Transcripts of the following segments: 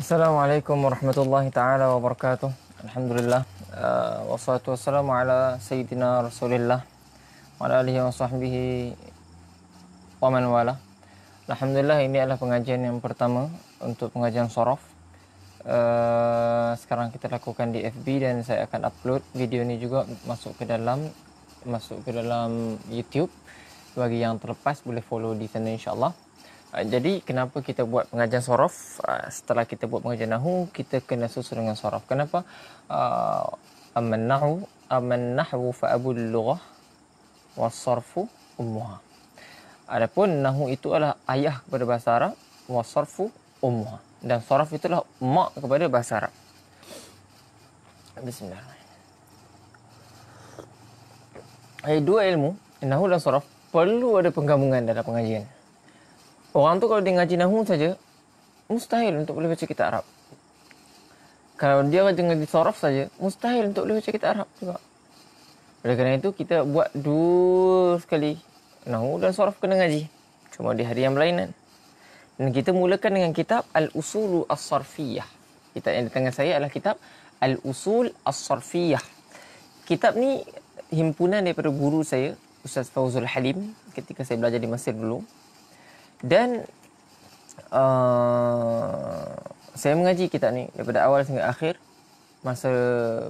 Assalamualaikum warahmatullahi taala wabarakatuh. Alhamdulillah. Uh, wassalatu wassalamu ala sayyidina Rasulillah wa ala alihi washabbihi wa man wala. Alhamdulillah ini adalah pengajian yang pertama untuk pengajian sorof. Uh, sekarang kita lakukan di FB dan saya akan upload video ini juga masuk ke dalam masuk ke dalam YouTube. Bagi yang terlepas boleh follow di sana insyaallah. Ah, jadi kenapa kita buat pengajian sorof ah, setelah kita buat pengajian nahu kita kena susun dengan sorof kenapa uh, ah, aman nahu aman nahu fa abu lughah wa sorfu ummuha adapun nahu itu adalah ayah kepada bahasa arab wa sarfu ummuha dan sorof itulah mak kepada bahasa arab Bismillahirrahmanirrahim. Hai dua ilmu, nahu dan sorof perlu ada penggabungan dalam pengajian. Orang tu kalau dia ngaji Nahu saja Mustahil untuk boleh baca kitab Arab Kalau dia baca ngaji Sorof saja Mustahil untuk boleh baca kitab Arab juga Oleh kerana itu kita buat dua sekali Nahu dan Sorof kena ngaji Cuma di hari yang berlainan Dan kita mulakan dengan kitab Al-Usulu As-Sarfiyah Kitab yang di tangan saya adalah kitab Al-Usul As-Sarfiyah Kitab ni himpunan daripada guru saya Ustaz Fauzul Halim ketika saya belajar di Mesir dulu dan uh, saya mengaji kitab ni daripada awal sehingga akhir masa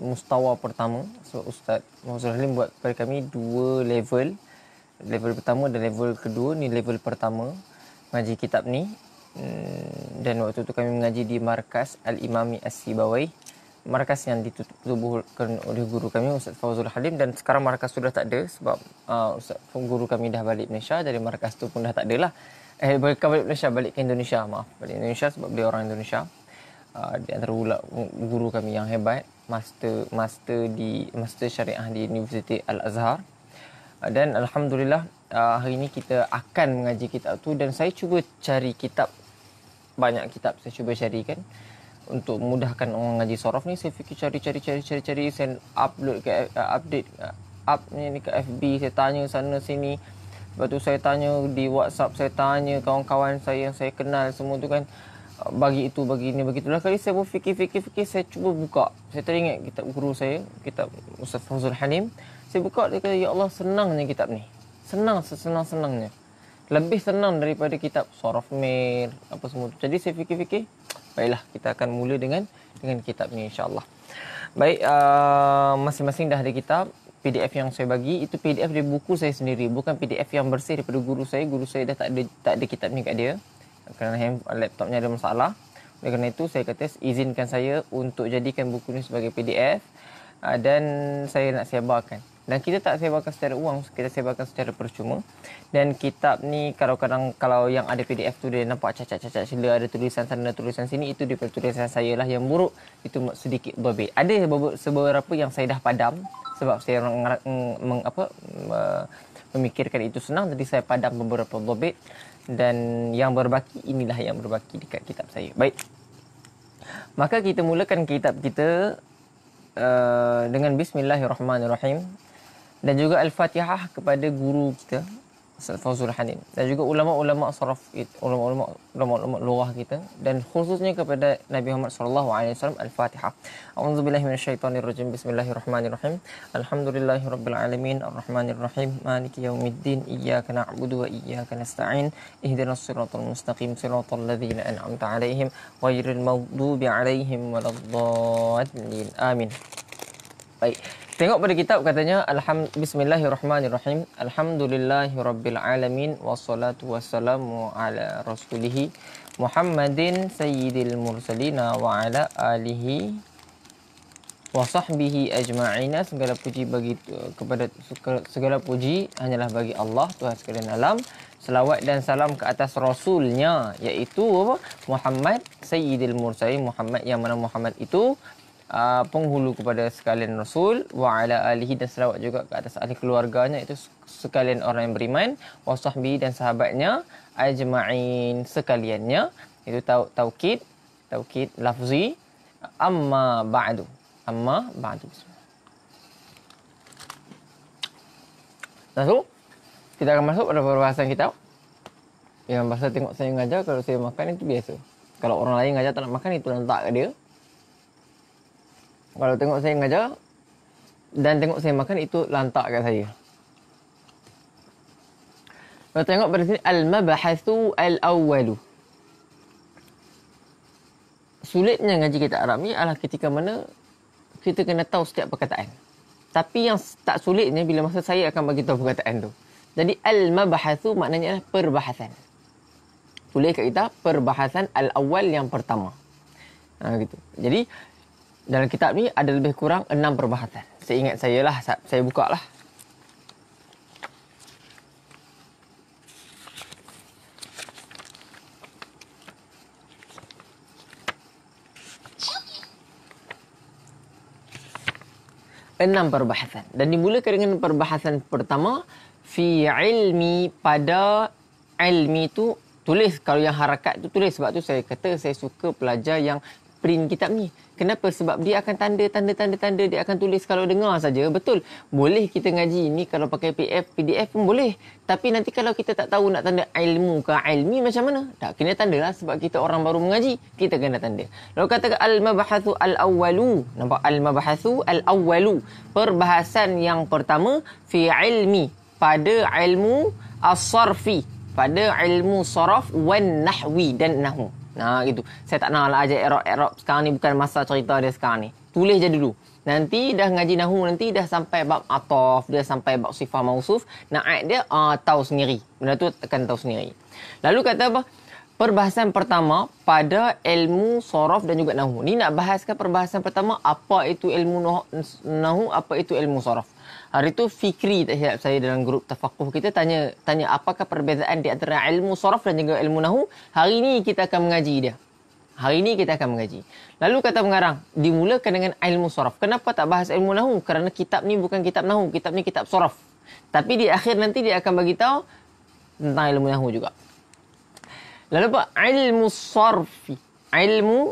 mustawa pertama sebab Ustaz Muhammad Halim buat kepada kami dua level level pertama dan level kedua ni level pertama mengaji kitab ni hmm, dan waktu tu kami mengaji di markas Al-Imami As-Sibawai markas yang ditubuhkan oleh guru kami Ustaz Fauzul Halim dan sekarang markas sudah tak ada sebab uh, Ustaz guru kami dah balik Malaysia jadi markas tu pun dah tak ada lah Eh, mereka balik Malaysia, balik ke Indonesia, maaf. Balik Indonesia sebab dia orang Indonesia. Uh, di antara ula, guru kami yang hebat, master master di master syariah di Universiti Al-Azhar. Uh, dan Alhamdulillah, uh, hari ini kita akan mengaji kitab tu dan saya cuba cari kitab. Banyak kitab saya cuba cari kan. Untuk mudahkan orang ngaji sorof ni, saya fikir cari-cari-cari-cari-cari. Saya upload ke, uh, update, uh, up ni ke FB, saya tanya sana sini. Lepas tu saya tanya di WhatsApp, saya tanya kawan-kawan saya yang saya kenal semua tu kan bagi itu, bagi ini, bagi itulah. Kali saya berfikir-fikir-fikir, saya cuba buka. Saya teringat kitab guru saya, kitab Ustaz Fazul Halim. Saya buka, dia kata, Ya Allah, senangnya kitab ni. Senang, sesenang-senangnya. Lebih senang daripada kitab Surah Mir, apa semua tu. Jadi saya fikir-fikir, baiklah kita akan mula dengan dengan kitab ni Insya Allah. Baik, uh, masing-masing dah ada kitab. PDF yang saya bagi itu PDF dari buku saya sendiri bukan PDF yang bersih daripada guru saya guru saya dah tak ada tak ada kitab ni kat dia kerana laptopnya ada masalah oleh kerana itu saya kata izinkan saya untuk jadikan buku ni sebagai PDF ah, dan saya nak sebarkan dan kita tak sebarkan secara uang kita sebarkan secara percuma dan kitab ni kadang-kadang kalau yang ada PDF tu dia nampak cacat-cacat sila ada tulisan sana tulisan sini itu di pertulisan saya lah yang buruk itu sedikit berbeza ada beberapa yang saya dah padam sebab saya meng, meng, apa, memikirkan itu senang jadi saya padam beberapa dobit dan yang berbaki inilah yang berbaki dekat kitab saya baik maka kita mulakan kitab kita uh, dengan bismillahirrahmanirrahim dan juga al-fatihah kepada guru kita Fauzul Hanin dan juga ulama-ulama sarf ulama-ulama ulama-ulama lughah kita dan khususnya kepada Nabi Muhammad sallallahu alaihi wasallam Al-Fatihah. A'udzu billahi minasyaitonir rajim. Bismillahirrahmanirrahim. Alhamdulillahirabbil alamin, arrahmanir rahim, maliki yaumiddin, iyyaka na'budu wa iyyaka nasta'in, ihdinas siratal mustaqim, siratal ladzina an'amta 'alaihim, ghairil maghdubi 'alaihim waladdallin. Amin. Baik. Tengok pada kitab katanya alham bismillahirrahmanirrahim alhamdulillahirabbil wassalatu wassalamu ala rasulih Muhammadin sayyidil mursalin wa ala alihi wa sahbihi ajma'ina segala puji bagi kepada segala puji hanyalah bagi Allah Tuhan sekalian alam selawat dan salam ke atas rasulnya iaitu Muhammad sayyidil mursalin Muhammad yang mana Muhammad itu uh, penghulu kepada sekalian Rasul wa ala alihi dan selawat juga ke atas ahli keluarganya itu sekalian orang yang beriman wa sahbi dan sahabatnya ajma'in sekaliannya itu tau taukid taukid lafzi amma ba'du amma ba'du Lalu kita akan masuk pada perbahasan kita. Yang pasal tengok saya mengajar kalau saya makan itu biasa. Kalau orang lain mengajar tak nak makan itu letak dia. Kalau tengok saya mengajar dan tengok saya makan itu lantak kat saya. Kalau tengok pada sini al-mabahathu al-awwalu. Sulitnya ngaji kita Arab ni adalah ketika mana kita kena tahu setiap perkataan. Tapi yang tak sulitnya bila masa saya akan bagi tahu perkataan tu. Jadi al-mabahathu maknanya adalah perbahasan. Tulis kat kita perbahasan al awal yang pertama. Ha, gitu. Jadi dalam kitab ni ada lebih kurang enam perbahasan. Saya ingat saya lah, saya buka lah. Enam perbahasan. Dan dimulakan dengan perbahasan pertama. Fi ilmi pada ilmi tu tulis. Kalau yang harakat tu tulis. Sebab tu saya kata saya suka pelajar yang print kitab ni. Kenapa? Sebab dia akan tanda, tanda, tanda, tanda. Dia akan tulis kalau dengar saja. Betul. Boleh kita ngaji ni kalau pakai PDF, PDF pun boleh. Tapi nanti kalau kita tak tahu nak tanda ilmu ke ilmi macam mana? Tak kena tanda lah. Sebab kita orang baru mengaji. Kita kena tanda. Lalu kata al-mabahathu al-awwalu. Nampak? Al-mabahathu al-awwalu. Perbahasan yang pertama. Fi ilmi. Pada ilmu as-sarfi. Pada ilmu saraf wan nahwi dan nahu. Nah ha, gitu. Saya tak nak lah ajak Arab Arab sekarang ni bukan masa cerita dia sekarang ni. Tulis je dulu. Nanti dah ngaji nahu nanti dah sampai bab atof, dia sampai bab sifah mausuf, naik dia uh, tahu sendiri. Benda tu akan tahu sendiri. Lalu kata apa? Perbahasan pertama pada ilmu sorof dan juga nahu. Ni nak bahaskan perbahasan pertama apa itu ilmu nahu, apa itu ilmu sorof. Hari tu Fikri tak silap saya dalam grup tafakuh kita tanya tanya apakah perbezaan di antara ilmu sorof dan juga ilmu nahu. Hari ini kita akan mengaji dia. Hari ini kita akan mengaji. Lalu kata pengarang, dimulakan dengan ilmu soraf. Kenapa tak bahas ilmu nahu? Kerana kitab ni bukan kitab nahu. Kitab ni kitab soraf. Tapi di akhir nanti dia akan bagi tahu tentang ilmu nahu juga. Lalu pak Ilmu sorfi. Ilmu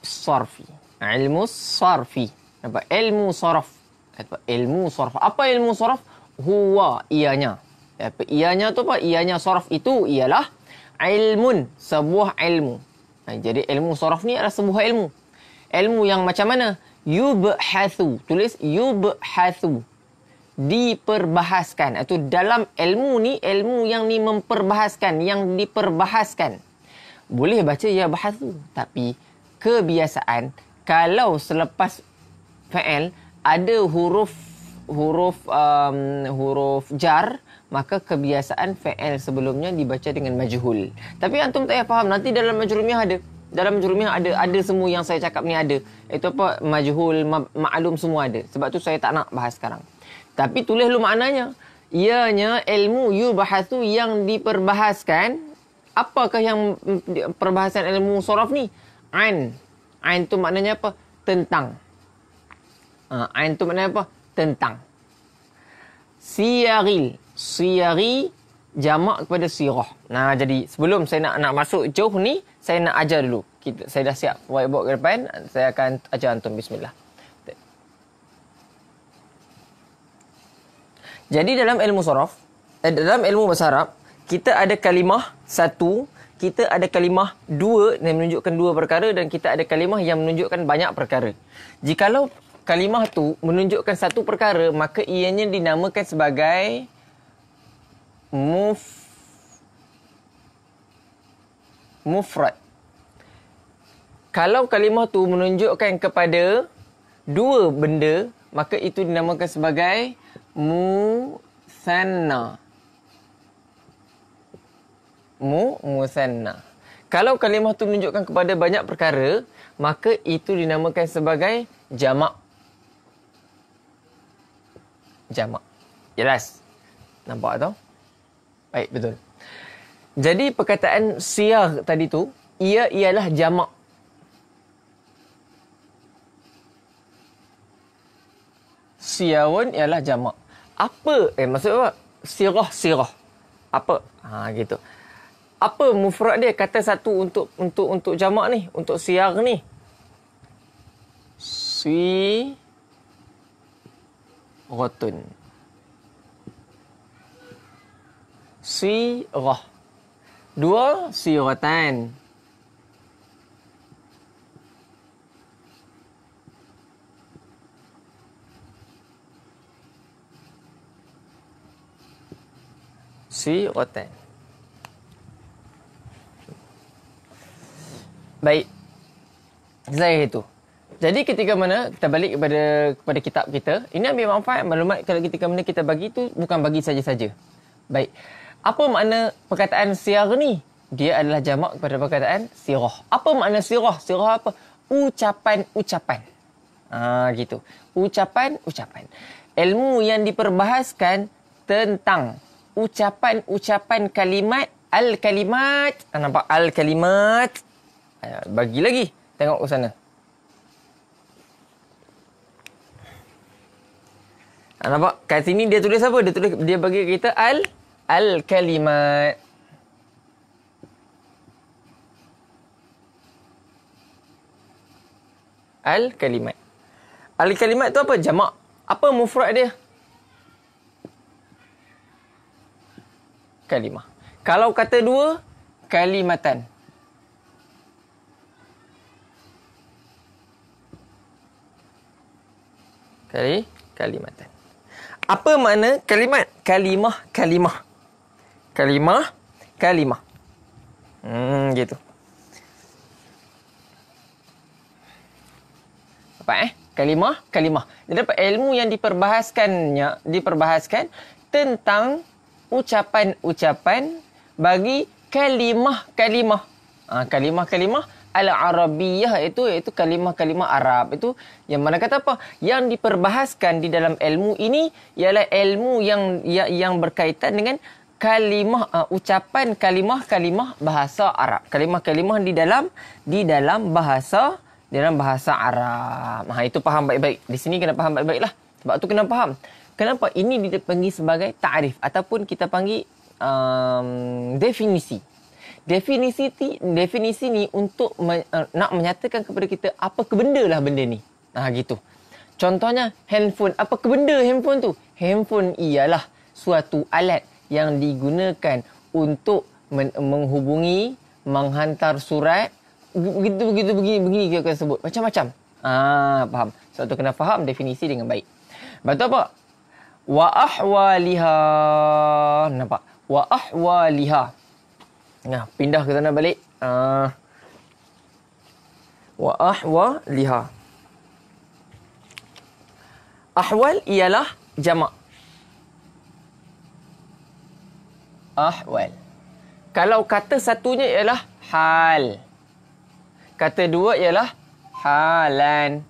sorfi. Ilmu sorfi. Apa? Ilmu soraf kata ilmu sorf. Apa ilmu sorf? Huwa ianya. Apa ianya tu apa? Ianya sorf itu ialah ilmun, sebuah ilmu. Ha, jadi ilmu sorf ni adalah sebuah ilmu. Ilmu yang macam mana? Yubhathu. Tulis yubhathu. Diperbahaskan. Itu dalam ilmu ni, ilmu yang ni memperbahaskan, yang diperbahaskan. Boleh baca ya bahathu. Tapi kebiasaan, kalau selepas fa'al, ada huruf huruf um, huruf jar maka kebiasaan fa'al sebelumnya dibaca dengan majhul tapi antum tak payah faham nanti dalam majrumiyah ada dalam majrumiyah ada ada semua yang saya cakap ni ada itu apa majhul maklum semua ada sebab tu saya tak nak bahas sekarang tapi tulis lu maknanya ianya ilmu yubahatu yang diperbahaskan apakah yang perbahasan ilmu soraf ni ain ain tu maknanya apa tentang Uh, ain tu makna apa? Tentang. Siyari. Siyari jamak kepada sirah. Nah, jadi sebelum saya nak nak masuk jauh ni, saya nak ajar dulu. Kita, saya dah siap whiteboard ke depan. Saya akan ajar antum. Bismillah. Jadi dalam ilmu sorof, eh, dalam ilmu bahasa Arab, kita ada kalimah satu, kita ada kalimah dua yang menunjukkan dua perkara dan kita ada kalimah yang menunjukkan banyak perkara. Jikalau kalimah tu menunjukkan satu perkara maka ianya dinamakan sebagai muf mufrad kalau kalimah tu menunjukkan kepada dua benda maka itu dinamakan sebagai musanna mu musanna kalau kalimah tu menunjukkan kepada banyak perkara maka itu dinamakan sebagai jamak jamak. Jelas. Nampak tak? Baik, betul. Jadi perkataan siar tadi tu, ia ialah jamak. Siawan ialah jamak. Apa? Eh, maksud apa? Sirah, sirah. Apa? Ha, gitu. Apa mufrad dia? Kata satu untuk untuk untuk jamak ni, untuk siar ni. Si rotun si roh dua si rotan si rotan baik selesai itu jadi ketika mana kita balik kepada kepada kitab kita, ini ambil manfaat maklumat kalau ketika mana kita bagi tu bukan bagi saja-saja. Baik. Apa makna perkataan siar ni? Dia adalah jamak kepada perkataan sirah. Apa makna sirah? Sirah apa? Ucapan-ucapan. Ah gitu. Ucapan-ucapan. Ilmu yang diperbahaskan tentang ucapan-ucapan kalimat al-kalimat. Ah, nampak al-kalimat. Bagi lagi. Tengok ke sana. Ah, nampak? Kat sini dia tulis apa? Dia tulis dia bagi kita al al kalimat. Al kalimat. Al kalimat tu apa? Jamak. Apa mufrad dia? Kalimah. Kalau kata dua, kalimatan. Kali kalimatan apa makna kalimat kalimah kalimah kalimah kalimah hmm gitu apa eh kalimah kalimah jadi apa ilmu yang diperbahaskannya diperbahaskan tentang ucapan-ucapan bagi kalimah kalimah ha, kalimah kalimah al-arabiyah itu iaitu kalimah-kalimah Arab itu yang mana kata apa yang diperbahaskan di dalam ilmu ini ialah ilmu yang yang, yang berkaitan dengan kalimah uh, ucapan kalimah-kalimah bahasa Arab kalimah-kalimah di dalam di dalam bahasa di dalam bahasa Arab ha itu faham baik-baik di sini kena faham baik-baiklah sebab tu kena faham kenapa ini dipanggil sebagai takrif ataupun kita panggil um, definisi definisi ti, definisi ni untuk me, uh, nak menyatakan kepada kita apa kebendalah benda ni. Nah ha, gitu. Contohnya handphone, apa kebenda handphone tu? Handphone ialah suatu alat yang digunakan untuk men, menghubungi, menghantar surat, begitu begitu begini begini kita akan sebut macam-macam. Ah, ha, faham. Sebab tu kena faham definisi dengan baik. Betul apa? Wa ahwaliha. Nampak? Wa ahwaliha. Nah, pindah ke sana balik. Uh, wa ahwa liha. Ahwal ialah jamak. Ahwal. Kalau kata satunya ialah hal. Kata dua ialah halan.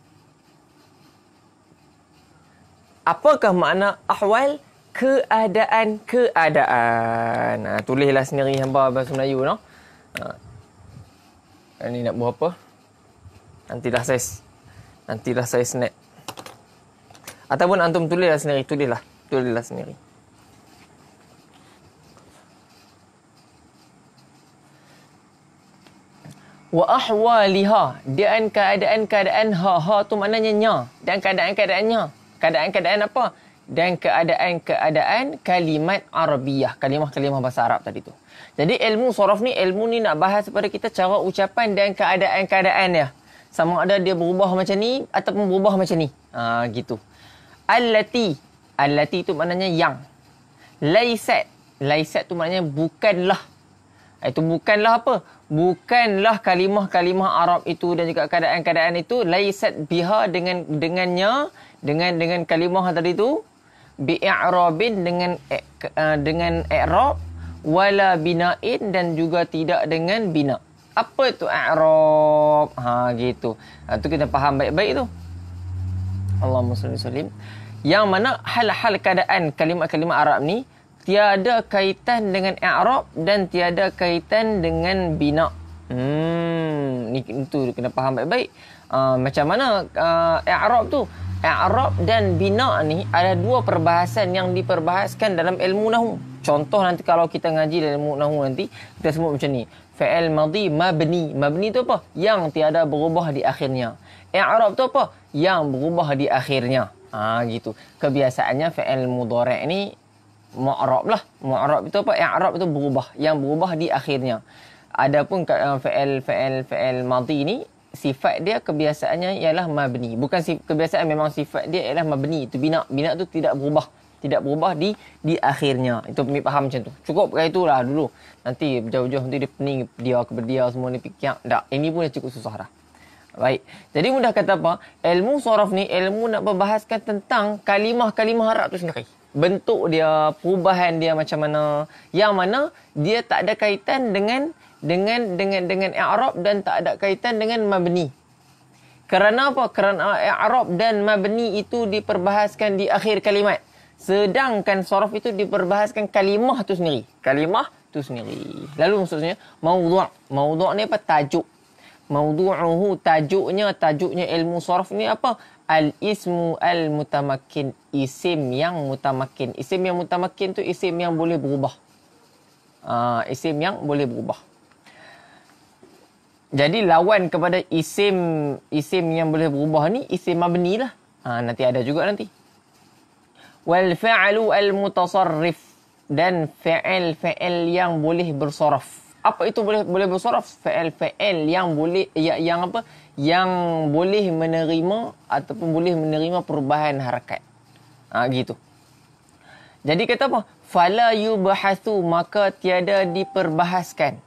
Apakah makna ahwal? keadaan-keadaan. Ha, ah, tulislah sendiri hamba bahasa Melayu noh. Ah. Ha. Ini nak buat apa? Nantilah saya nantilah saya snack. Ataupun antum tulislah sendiri, tulislah. Tulislah sendiri. wa ahwaliha dan keadaan-keadaan ha ha tu maknanya nya dan keadaan-keadaannya keadaan keadaan-keadaan apa dan keadaan-keadaan kalimat Arabiah, kalimah-kalimah bahasa Arab tadi tu. Jadi ilmu sorof ni, ilmu ni nak bahas kepada kita cara ucapan dan keadaan-keadaan dia. Sama ada dia berubah macam ni ataupun berubah macam ni. Ha, gitu. al Allati tu maknanya yang. Laisat. Laisat tu maknanya bukanlah. Ha, itu bukanlah apa? Bukanlah kalimah-kalimah Arab itu dan juga keadaan-keadaan itu. Laisat biha dengan dengannya. Dengan dengan kalimah tadi tu bi'i'rabin dengan eh, eh, dengan i'rab wala bina'in dan juga tidak dengan bina. Apa itu i'rab? Ha gitu. Ha, tu kita faham baik-baik tu. Allahumma salli salim. Yang mana hal-hal keadaan kalimah-kalimah Arab ni tiada kaitan dengan i'rab dan tiada kaitan dengan bina. Hmm, ni itu kena faham baik-baik. Uh, macam mana uh, i'rab tu? Arab dan bina ni ada dua perbahasan yang diperbahaskan dalam ilmu nahu. Contoh nanti kalau kita ngaji dalam ilmu nahu nanti kita sebut macam ni. Fa'al madhi mabni. Mabni tu apa? Yang tiada berubah di akhirnya. I'rab tu apa? Yang berubah di akhirnya. Ha gitu. Kebiasaannya fa'al mudhari' ni mu'rab lah. Mu'rab itu apa? I'rab itu berubah, yang berubah di akhirnya. Adapun fa'al fa'al fa'al madhi ni sifat dia kebiasaannya ialah mabni bukan si, kebiasaan memang sifat dia ialah mabni itu bina bina tu tidak berubah tidak berubah di di akhirnya itu pemik faham macam tu cukup kat itulah dulu nanti jauh-jauh nanti dia pening dia ke dia semua ni fikir dak ini pun dah cukup susah dah baik jadi mudah kata apa ilmu sorof ni ilmu nak berbahaskan tentang kalimah-kalimah Arab tu sendiri bentuk dia perubahan dia macam mana yang mana dia tak ada kaitan dengan dengan dengan dengan i'rab dan tak ada kaitan dengan mabni. Kerana apa? Kerana i'rab dan mabni itu diperbahaskan di akhir kalimat. Sedangkan sorof itu diperbahaskan kalimah tu sendiri. Kalimah tu sendiri. Lalu maksudnya maudhu'. Maudhu' ni apa? Tajuk. Maudhu'uhu tajuknya, tajuknya ilmu sorof ni apa? Al-ismu al-mutamakin. Isim yang mutamakin. Isim yang mutamakin tu isim yang boleh berubah. Uh, isim yang boleh berubah. Jadi lawan kepada isim isim yang boleh berubah ni isim mabni lah. Ha, nanti ada juga nanti. Wal fa'alu al mutasarrif dan fa'al fa'al yang boleh bersorof. Apa itu boleh boleh bersorof? Fa'al fa'al yang boleh ya, yang apa? Yang boleh menerima ataupun boleh menerima perubahan harakat. Ha, gitu. Jadi kata apa? Fala yubahathu maka tiada diperbahaskan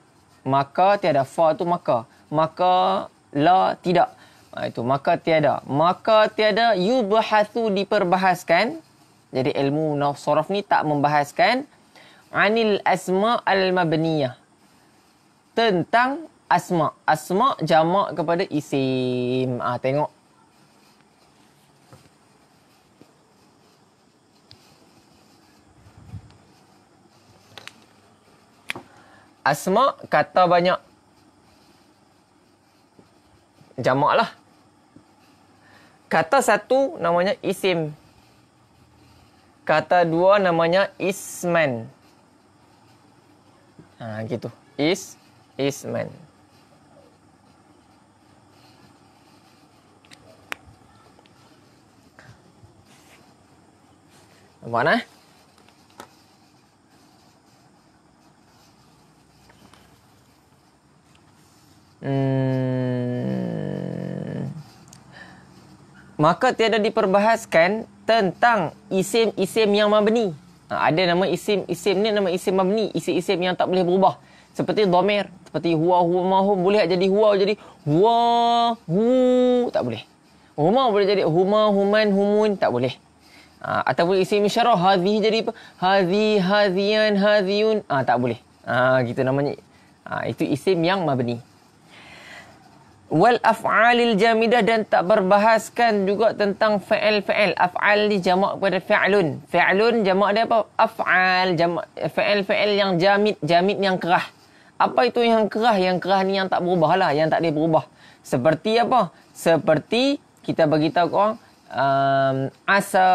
maka tiada fa tu maka maka la tidak ha, itu maka tiada maka tiada yubhathu diperbahaskan jadi ilmu nasraf ni tak membahaskan anil asma al mabniyah tentang asma asma jamak kepada isim ha, tengok Asma kata banyak Jamak lah Kata satu namanya isim Kata dua namanya isman Ha gitu Is Isman Nampak nah? Eh? Hmm. maka tiada diperbahaskan tentang isim-isim yang mabni. Ha, ada nama isim-isim ni nama isim mabni, isim-isim yang tak boleh berubah. Seperti domer, seperti huwa huwa mahum boleh jadi huwa jadi huwa hu tak boleh. Huma boleh jadi huma human humun tak boleh. Ha, ataupun isim isyarah hadhi jadi apa? Hadhi hadhian hadhiun ah ha, tak boleh. Ah ha, kita namanya ha, itu isim yang mabni wal af'alil jamidah dan tak berbahaskan juga tentang fa'al fa'al af'al ni jamak kepada fa'lun fa'lun jamak dia apa af'al jamak fa'al fa'al yang jamid jamid yang kerah apa itu yang kerah yang kerah ni yang tak berubah lah yang tak dia berubah seperti apa seperti kita bagi tahu orang um, asa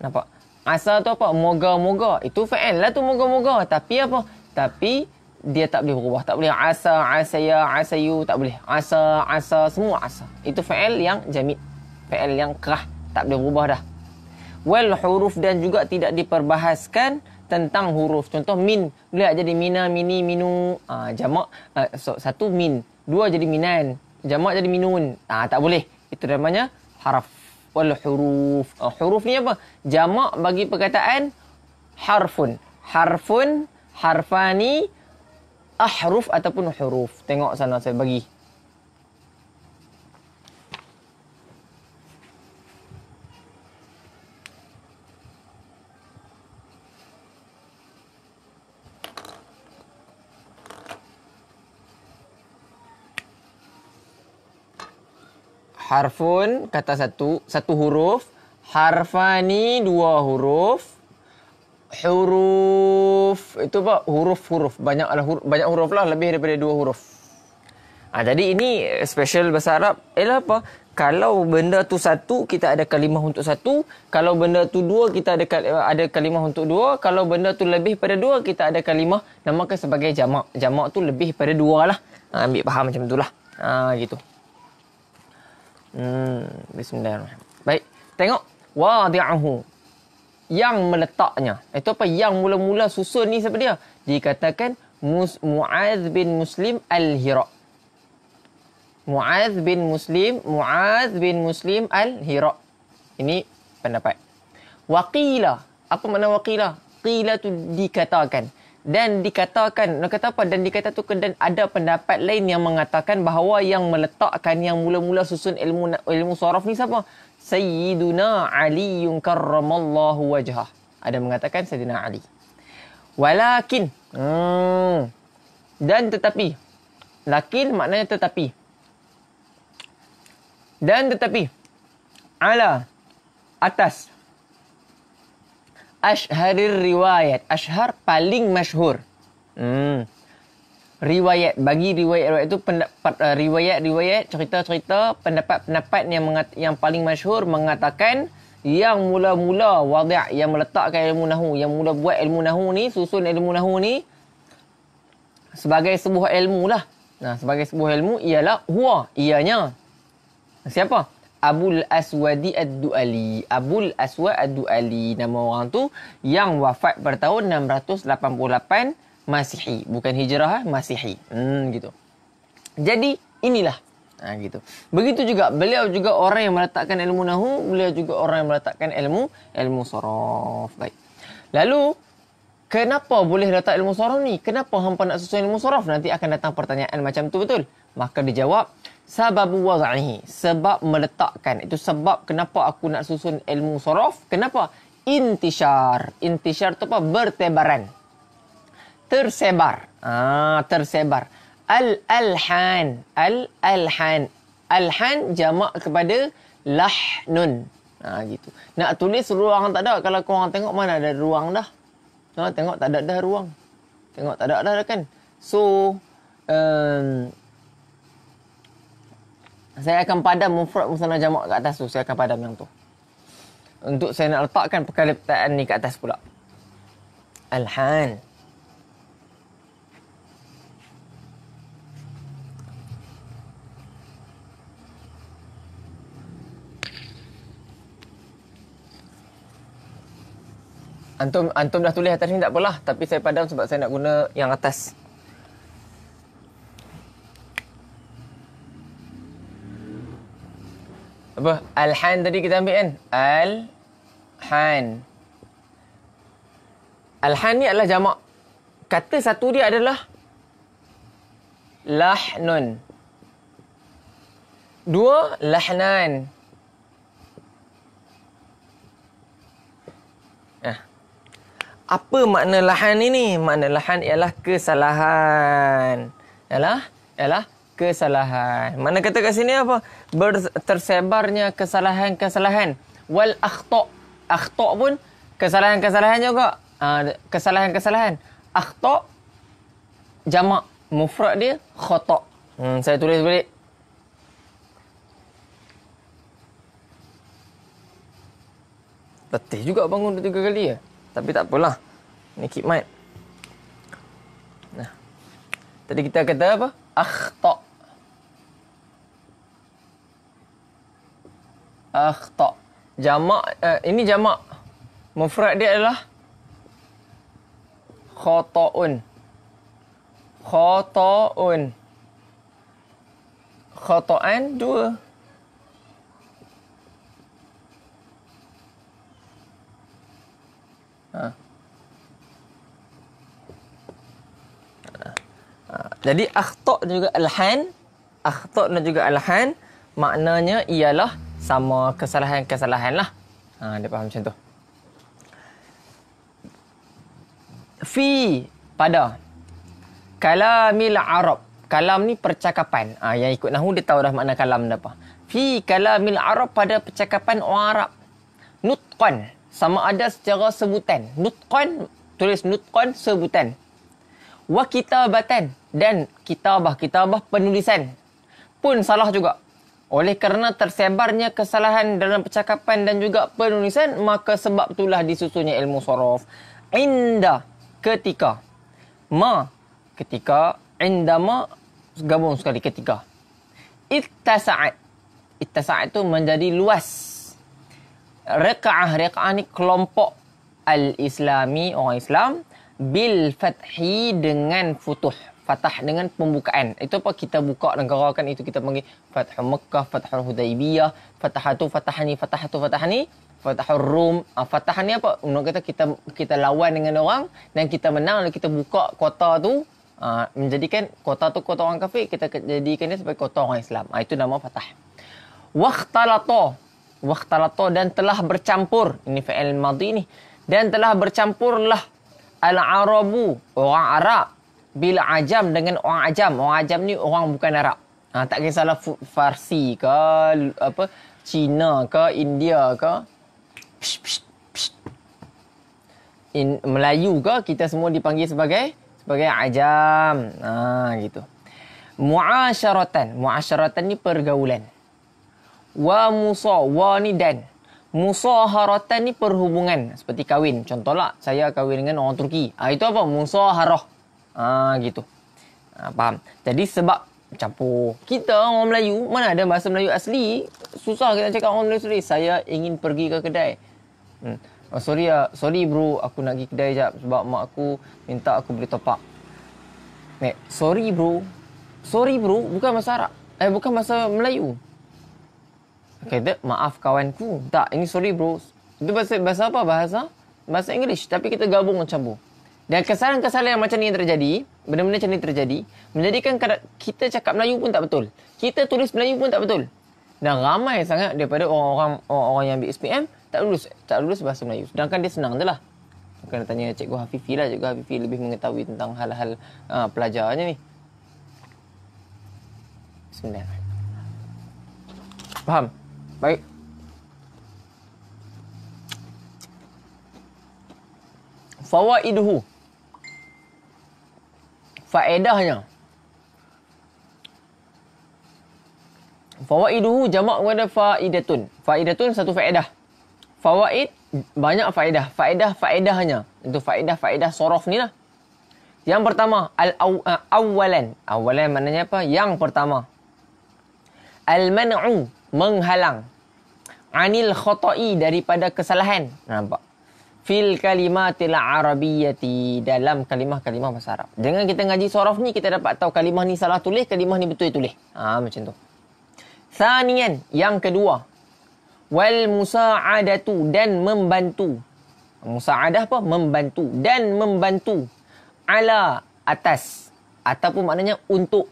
nampak asa tu apa moga-moga itu fa'al lah tu moga-moga tapi apa tapi dia tak boleh berubah. Tak boleh asa, asaya, asayu, tak boleh. Asa, asa, semua asa. Itu fa'il yang jamit, Fa'il yang kerah. Tak boleh berubah dah. Well, huruf dan juga tidak diperbahaskan tentang huruf. Contoh, min. Boleh jadi mina, mini, minu. Ha, jamak, uh, so, satu min. Dua jadi minan. Jamak jadi minun. Ha, tak boleh. Itu namanya haraf. Well, huruf. Uh, huruf ni apa? Jamak bagi perkataan harfun. Harfun, harfani, harfani ahruf ataupun huruf. Tengok sana saya bagi. Harfun kata satu, satu huruf. Harfani dua huruf huruf itu pak huruf-huruf banyak lah huruf, banyak huruf lah lebih daripada dua huruf. Ha, jadi ini eh, special bahasa Arab ialah apa? Kalau benda tu satu kita ada kalimah untuk satu, kalau benda tu dua kita ada eh, ada kalimah untuk dua, kalau benda tu lebih pada dua kita ada kalimah namakan sebagai jamak. Jamak tu lebih pada dua lah. Ha, ambil faham macam itulah. Ha, ah, gitu. Hmm, bismillahirrahmanirrahim. Baik, tengok wadi'ahu yang meletaknya. Itu apa? Yang mula-mula susun ni siapa dia? Dikatakan Muaz bin Muslim Al-Hira. Muaz bin Muslim, Muaz bin Muslim Al-Hira. Ini pendapat. Waqila. Apa makna waqila? Qila tu dikatakan. Dan dikatakan, nak kata apa? Dan dikata tu dan ada pendapat lain yang mengatakan bahawa yang meletakkan, yang mula-mula susun ilmu ilmu sorof ni siapa? Sayyiduna Aliyun karramallahu wajah. Ada mengatakan Sayyidina Ali. Walakin. Hmm. Dan tetapi. Lakin maknanya tetapi. Dan tetapi. Ala. Atas. Ashharir riwayat. Ashhar paling masyhur. Hmm riwayat bagi riwayat-riwayat itu eh, pendapat uh, riwayat-riwayat cerita-cerita pendapat-pendapat yang mengat, yang paling masyhur mengatakan yang mula-mula wadi' yang meletakkan ilmu nahu yang mula buat ilmu nahu ni susun ilmu nahu ni sebagai sebuah ilmu lah nah sebagai sebuah ilmu ialah hua ianya siapa Abul Aswadi Ad-Duali Abul Aswad Ad-Duali Nama orang tu Yang wafat pada tahun 688 Masihi, bukan hijrah eh? Masihi. Hmm gitu. Jadi inilah Nah ha, gitu. Begitu juga beliau juga orang yang meletakkan ilmu nahu, beliau juga orang yang meletakkan ilmu ilmu sorof. Baik. Lalu kenapa boleh letak ilmu sorof ni? Kenapa hampa nak susun ilmu sorof? Nanti akan datang pertanyaan macam tu betul. Maka dijawab sebab wazahi sebab meletakkan itu sebab kenapa aku nak susun ilmu sorof? Kenapa? intisar, intisar tu apa? Bertebaran tersebar. Ah, ah tersebar. Al-alhan. Al-alhan. Alhan jamak kepada lahnun. Ha, gitu. Nak tulis ruang tak ada. Kalau korang tengok mana ada ruang dah. Ha, tengok tak ada dah ruang. Tengok tak ada dah kan. So, um, saya akan padam mufrad musana jamak kat atas tu. Saya akan padam yang tu. Untuk saya nak letakkan perkara ni kat atas pula. Alhan. Antum antum dah tulis atas ni tak apalah tapi saya padam sebab saya nak guna yang atas. Apa? Alhan tadi kita ambil kan? Alhan. Alhan ni adalah jamak. Kata satu dia adalah lahnun. Dua lahnan. apa makna lahan ini? Makna lahan ialah kesalahan. Ialah, ialah kesalahan. Mana kata kat sini apa? Ber, tersebarnya kesalahan-kesalahan. Wal akhtok. Akhtok pun kesalahan-kesalahan juga. Ha, kesalahan-kesalahan. Akhtok, jama Mufrad dia, khotok. Hmm, saya tulis balik. Letih juga bangun tiga kali ya. Tapi tak apalah. Ni khidmat. Nah. Tadi kita kata apa? Akhta. Akhta. Jamak uh, ini jamak. Mufrad dia adalah khata'un. Khata'un. Khata'an dua. Jadi dan juga alhan, akhtak dan juga alhan maknanya ialah sama kesalahan-kesalahan lah. Ha, dia faham macam tu. Fi pada kalamil Arab. Kalam ni percakapan. Ha, yang ikut Nahu dia tahu dah makna kalam dah apa. Fi kalamil Arab pada percakapan orang Arab. Nutqan. Sama ada secara sebutan. Nutqan. Tulis nutqan sebutan. Wa kitabatan dan kitabah kitabah penulisan pun salah juga. Oleh kerana tersebarnya kesalahan dalam percakapan dan juga penulisan, maka sebab itulah disusunnya ilmu sorof. Inda ketika. Ma ketika. ma gabung sekali ketika. saat Ittasa'at. saat itu menjadi luas. Reka'ah. Reka'ah ini kelompok al-Islami, orang Islam. Bil-fathi dengan futuh fatah dengan pembukaan. Itu apa kita buka negara kan itu kita panggil Fathu Mekah, Fathu Hudaibiyah, Fathatu Fathani, Fathatu Fathani, Fathu Rum. Ah, fatah ni apa? Orang kata kita kita lawan dengan orang dan kita menang lalu kita buka kota tu ah, menjadikan kota tu kota orang kafir, kita jadikan dia sebagai kota orang Islam. Ah, itu nama fatah. Waqtalato. Waqtalato dan telah bercampur. Ini fi'il madhi ni. Dan telah bercampurlah al-Arabu, orang Arab bil ajam dengan orang ajam. Orang ajam ni orang bukan Arab. Ha, tak kisahlah food Farsi ke, apa, Cina ke, India ke. Psh, psh, psh. In, Melayu ke, kita semua dipanggil sebagai sebagai ajam. Ha, gitu. Mu'asyaratan. Mu'asyaratan ni pergaulan. Wa musa. Wa ni dan. Musaharatan ni perhubungan. Seperti kahwin. Contohlah, saya kahwin dengan orang Turki. Ha, itu apa? Musaharah. Musaharah. Ah ha, gitu. Ha, faham. Jadi sebab campur. Kita orang Melayu mana ada bahasa Melayu asli? Susah kita cakap orang Melayu asli. Saya ingin pergi ke kedai. Hmm. Oh, sorry ah, sorry bro, aku nak pergi kedai jap sebab mak aku minta aku beli top up. Mek, sorry bro. Sorry bro, bukan bahasa Arab. Eh bukan bahasa Melayu. Okay, that, maaf ku Tak, ini sorry bro. Itu bahasa, bahasa apa? Bahasa? Bahasa English. Tapi kita gabung macam campur. Dan kesalahan-kesalahan yang macam ni yang terjadi, benar-benar macam ni terjadi, menjadikan kita cakap Melayu pun tak betul. Kita tulis Melayu pun tak betul. Dan ramai sangat daripada orang-orang orang yang ambil SPM tak lulus tak lulus bahasa Melayu. Sedangkan dia senang jelah. Kena tanya Cikgu Hafifi lah. Cikgu Hafifi lebih mengetahui tentang hal-hal uh, pelajarnya ni. Sebenarnya, Faham? Baik. Fawaiduhu faedahnya. Fawaidu jamak kepada faidatun. Faidatun satu faedah. Fawaid banyak faedah. Faedah faedahnya. Itu faedah faedah sorof ni lah. Yang pertama al eh, awalan. Awalan maknanya apa? Yang pertama. Al man'u menghalang. Anil khata'i daripada kesalahan. Nampak fil kalimatil arabiyyati dalam kalimah-kalimah bahasa Arab. Dengan kita ngaji sorof ni kita dapat tahu kalimah ni salah tulis, kalimah ni betul tulis. Ah ha, macam tu. Thanian, yang kedua. Wal musa'adatu dan membantu. Musa'adah apa? Membantu dan membantu. Ala atas ataupun maknanya untuk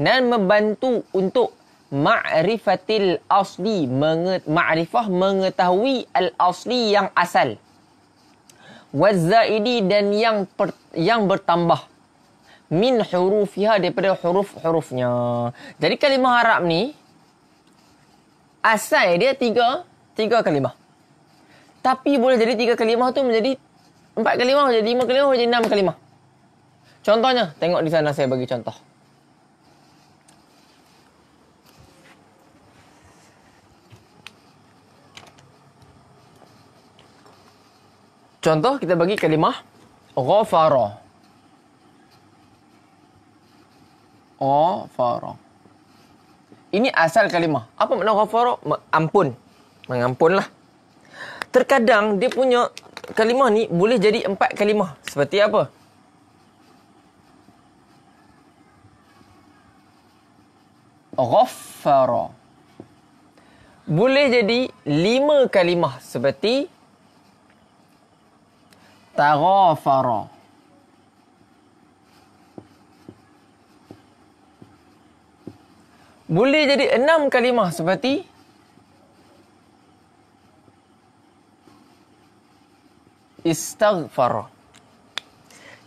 dan membantu untuk ma'rifatil asli, menge- ma'rifah mengetahui al-asli yang asal wazaidi dan yang per, yang bertambah min hurufiha daripada huruf-hurufnya. Jadi kalimah Arab ni asal dia tiga tiga kalimah. Tapi boleh jadi tiga kalimah tu menjadi empat kalimah, menjadi lima kalimah, menjadi enam kalimah. Contohnya, tengok di sana saya bagi contoh. Contoh kita bagi kalimah ghafara. Ghafara. Ini asal kalimah. Apa makna ghafara? Ampun. Mengampunlah. Terkadang dia punya kalimah ni boleh jadi empat kalimah. Seperti apa? Ghaffara. Boleh jadi lima kalimah seperti taghafara boleh jadi enam kalimah seperti istaghfara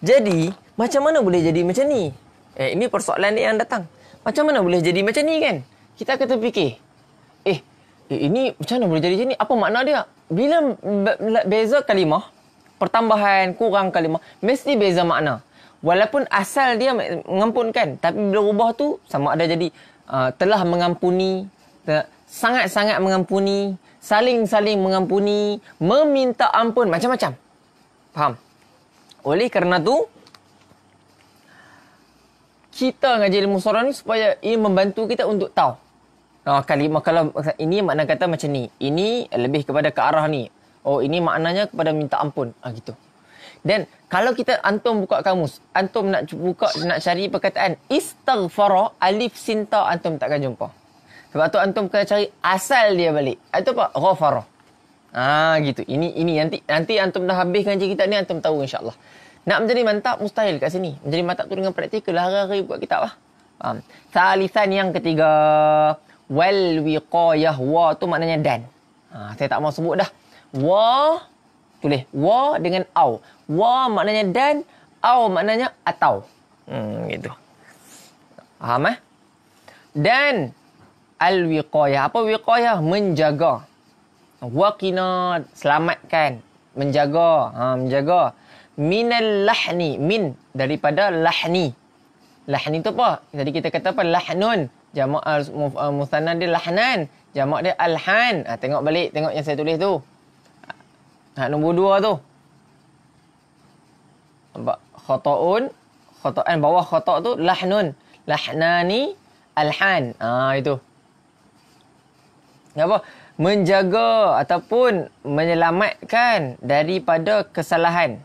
jadi macam mana boleh jadi macam ni eh ini persoalan ni yang datang macam mana boleh jadi macam ni kan kita kata fikir eh, eh ini macam mana boleh jadi macam ni apa makna dia bila beza kalimah pertambahan, kurang kalimah. Mesti beza makna. Walaupun asal dia mengampunkan. Tapi bila ubah tu, sama ada jadi uh, telah mengampuni, sangat-sangat mengampuni, saling-saling mengampuni, meminta ampun, macam-macam. Faham? Oleh kerana tu, kita ngaji ilmu surah ni supaya ia membantu kita untuk tahu. Uh, kalimah kalau ini makna kata macam ni. Ini lebih kepada ke arah ni. Oh ini maknanya kepada minta ampun. Ah gitu. Then kalau kita antum buka kamus, antum nak buka nak cari perkataan istaghfara alif sinta antum takkan jumpa. Sebab tu antum kena cari asal dia balik. Itu apa? Ghafara. Ah gitu. Ini ini nanti nanti antum dah habis kaji kita ni antum tahu insyaAllah. Nak menjadi mantap mustahil kat sini. Menjadi mantap tu dengan praktikal lah hari-hari buat kitab lah. Faham? Salisan yang ketiga. Wal wiqayah wa tu maknanya dan. Ah, saya tak mau sebut dah wa tulis wa dengan au wa maknanya dan au maknanya atau hmm gitu faham eh dan al wiqayah apa wiqayah menjaga waqina selamatkan menjaga ha menjaga minal lahni min daripada lahni lahni tu apa Jadi kita kata apa lahnun jamak al uh, uh, musanna dia lahnan jamak dia alhan ha, tengok balik tengok yang saya tulis tu Nah, nombor dua tu. Nampak? Khotoun. Khotoan. Eh, bawah khotok tu. Lahnun. Lahnani. Alhan. Ah itu. Apa? Menjaga ataupun menyelamatkan daripada kesalahan.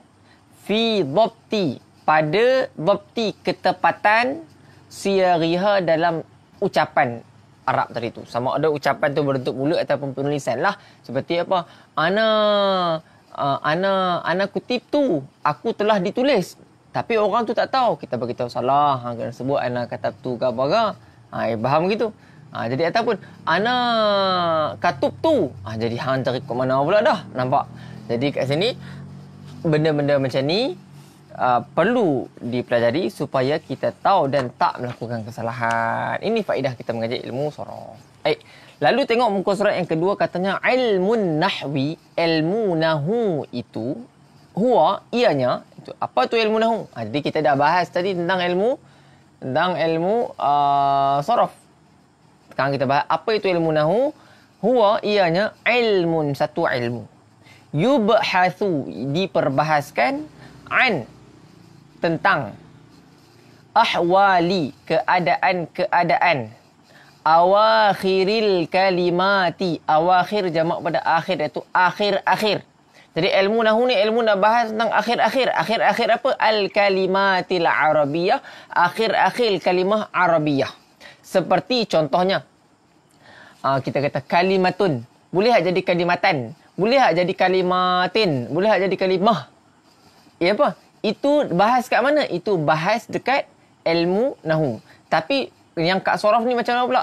Fi dhobti. Pada dhobti ketepatan siariha dalam ucapan Arab tadi tu. Sama ada ucapan tu berbentuk mulut ataupun penulisan lah. Seperti apa? Ana uh, ana ana kutip tu aku telah ditulis. Tapi orang tu tak tahu. Kita bagi salah. Ha kena sebut ana kata tu ke apa ke. Ha eh, faham gitu. Ha, jadi ataupun ana katup tu. Ha, jadi hantar cari mana pula dah. Nampak. Jadi kat sini benda-benda macam ni uh, perlu dipelajari supaya kita tahu dan tak melakukan kesalahan. Ini faedah kita mengaji ilmu surah. Eh, Baik. Lalu tengok muka surat yang kedua katanya ilmun nahwi ilmu nahu itu huwa ianya itu apa tu ilmu nahu? Ha, jadi kita dah bahas tadi tentang ilmu tentang ilmu uh, sorof. Sekarang kita bahas apa itu ilmu nahu? Huwa ianya ilmun satu ilmu. Yubahathu diperbahaskan an tentang ahwali keadaan-keadaan awakhiril kalimati awakhir jamak pada akhir iaitu akhir-akhir jadi ilmu nahu ni ilmu nak bahas tentang akhir-akhir akhir-akhir apa al kalimatil arabiyah akhir-akhir kalimah arabiyah seperti contohnya ah, kita kata kalimatun boleh tak jadi kalimatan boleh tak jadi kalimatin boleh tak jadi kalimah Ya apa? Itu bahas kat mana? Itu bahas dekat ilmu nahu. Tapi yang Kak Sorof ni macam mana pula?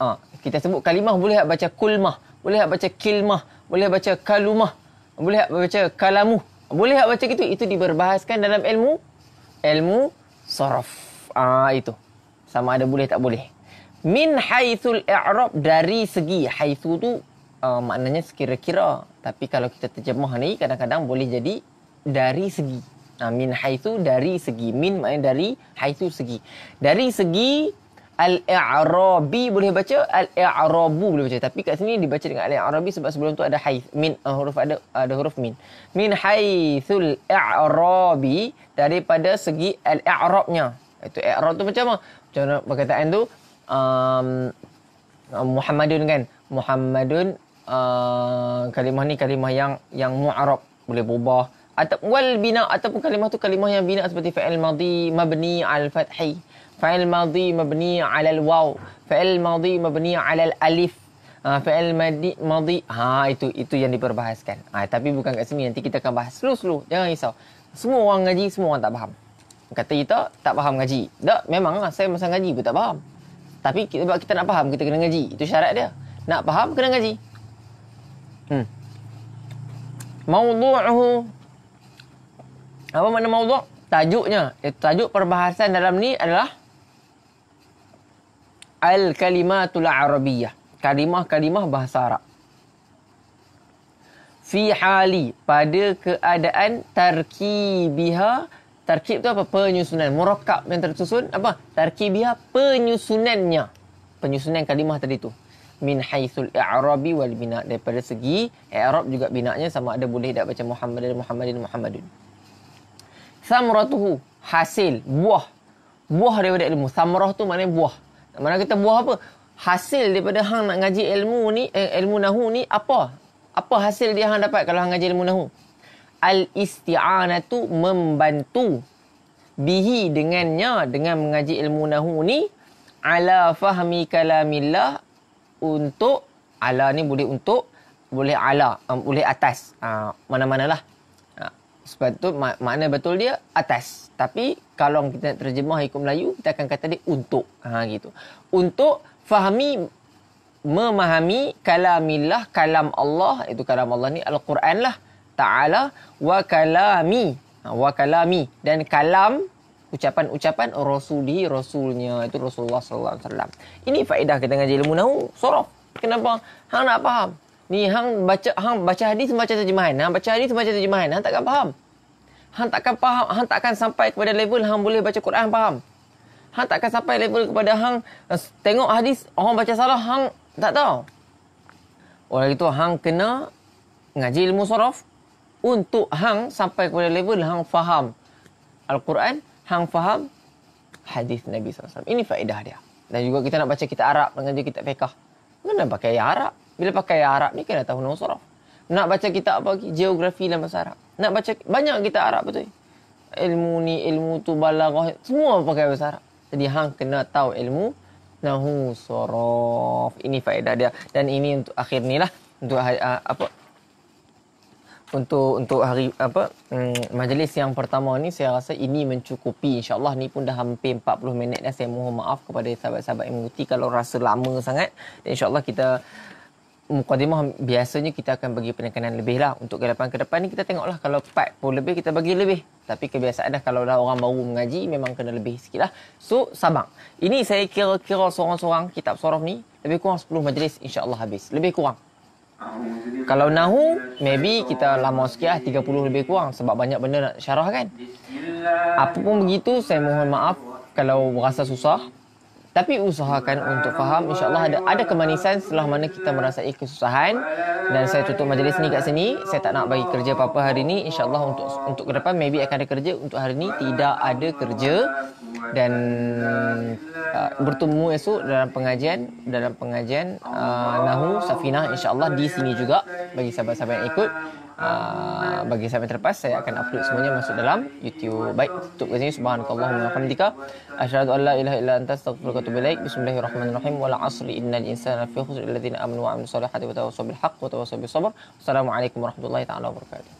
Ha, kita sebut kalimah boleh tak baca kulmah? Boleh tak baca kilmah? Boleh tak baca kalumah? Boleh tak baca kalamu. Boleh tak baca gitu? Itu diberbahaskan dalam ilmu ilmu sorof. Ah ha, itu. Sama ada boleh tak boleh. Min haithul i'rab dari segi haithu tu uh, maknanya sekira-kira. Tapi kalau kita terjemah ni kadang-kadang boleh jadi dari segi. Uh, min haitsu dari segi min maknanya dari haitsu segi. Dari segi al-i'rabi boleh baca al-i'rabu boleh baca tapi kat sini dibaca dengan al-i'rabi sebab sebelum tu ada haith, min uh, huruf ada ada huruf min. Min al i'rabi daripada segi al-i'rabnya. Itu i'rab tu macam mana? Macam mana perkataan tu um, Muhammadun kan? Muhammadun uh, kalimah ni kalimah yang yang mu'arab boleh berubah atau wal bina ataupun kalimah tu kalimah yang bina seperti fa'il madhi mabni al fathi fa'il madhi mabni ala al waw fa'il madhi mabni ala al alif ha, fa'il madhi madhi ha itu itu yang diperbahaskan ha, tapi bukan kat sini nanti kita akan bahas slow slow jangan risau semua orang ngaji semua orang tak faham kata kita tak faham ngaji tak memang saya masa ngaji pun tak faham tapi sebab kita nak faham kita kena ngaji itu syarat dia nak faham kena ngaji hmm موضوعه apa makna maudhu'? Tajuknya. Eh, tajuk perbahasan dalam ni adalah Al-Kalimatul Arabiyah. Kalimah-kalimah bahasa Arab. Fi hali. Pada keadaan tarkibiha. Tarkib tu apa? Penyusunan. Murakab yang tersusun. Apa? Tarkibiha penyusunannya. Penyusunan kalimah tadi tu. Min haithul i'arabi wal bina. Daripada segi i'arab juga binanya sama ada boleh tak baca Muhammad Muhammadin Muhammadin. Muhammadin. Samratuhu. Hasil. Buah. Buah daripada ilmu. Samrah tu maknanya buah. Mana kita buah apa? Hasil daripada hang nak ngaji ilmu ni, eh, ilmu nahu ni apa? Apa hasil dia hang dapat kalau hang ngaji ilmu nahu? Al-isti'anah tu membantu. Bihi dengannya, dengan mengaji ilmu nahu ni. Ala fahmi kalamillah. Untuk, ala ni boleh untuk. Boleh ala, um, boleh atas. mana ah, mana lah. Sebab sepatut makna betul dia atas tapi kalau kita nak terjemah ikut Melayu kita akan kata dia untuk ha gitu untuk fahami memahami kalamillah kalam Allah itu kalam Allah ni al-Quran lah taala wa kalami ha, wa kalami dan kalam ucapan-ucapan rasuli rasulnya itu Rasulullah SAW. alaihi wasallam ini faedah kita ngaji ilmu nahwu sorof kenapa hang nak faham Ni hang baca hang baca hadis macam terjemahan. Hang baca hadis macam terjemahan. Hang takkan faham. Hang takkan faham, hang takkan sampai kepada level hang boleh baca Quran faham. Hang takkan sampai level kepada hang eh, tengok hadis orang baca salah hang tak tahu. Oleh itu hang kena ngaji ilmu sorof untuk hang sampai kepada level hang faham Al-Quran, hang faham hadis Nabi SAW. Ini faedah dia. Dan juga kita nak baca kitab Arab, mengaji kitab fiqah. Kena pakai yang Arab bila pakai Arab ni kena tahu Nusrah. Nak baca kitab apa lagi? Geografi dalam bahasa Arab. Nak baca banyak kitab Arab betul. Ilmu ni, ilmu tu, balaghah, semua pakai bahasa Arab. Jadi hang kena tahu ilmu nahu sorof. Ini faedah dia. Dan ini untuk akhir ni lah. Untuk hari, uh, apa? Untuk untuk hari apa? Um, majlis yang pertama ni saya rasa ini mencukupi. Insya Allah ni pun dah hampir 40 minit dah. Saya mohon maaf kepada sahabat-sahabat yang mengikuti. Kalau rasa lama sangat. Insya Allah kita mukadimah biasanya kita akan bagi penekanan lebih lah untuk ke depan ke depan ni kita tengoklah kalau part pun lebih kita bagi lebih tapi kebiasaan dah kalau dah orang baru mengaji memang kena lebih sikit lah so sabang ini saya kira-kira seorang-seorang kitab sorof ni lebih kurang 10 majlis insyaAllah habis lebih kurang kalau Nahu, maybe kita lama sikit lah, 30 lebih kurang sebab banyak benda nak syarah kan. Apapun begitu, saya mohon maaf kalau rasa susah tapi usahakan untuk faham InsyaAllah ada ada kemanisan Setelah mana kita merasai kesusahan Dan saya tutup majlis ni kat sini Saya tak nak bagi kerja apa-apa hari ni InsyaAllah untuk untuk ke depan Maybe akan ada kerja Untuk hari ni tidak ada kerja Dan uh, bertemu esok dalam pengajian Dalam pengajian uh, Nahu Safinah InsyaAllah di sini juga Bagi sahabat-sahabat yang ikut Ah, bagi sampai terlepas saya akan upload semuanya masuk dalam YouTube. Baik, tutup kat sini. Subhanakallahumma hamdika. Asyhadu an la ilaha illa anta astaghfiruka wa Bismillahirrahmanirrahim. Wal 'asri innal insana lafii khusr illadziina aamanu wa 'amilus shalihaati wa tawassaw bil haqqi wa tawassaw bis sabr. Assalamualaikum warahmatullahi taala wabarakatuh.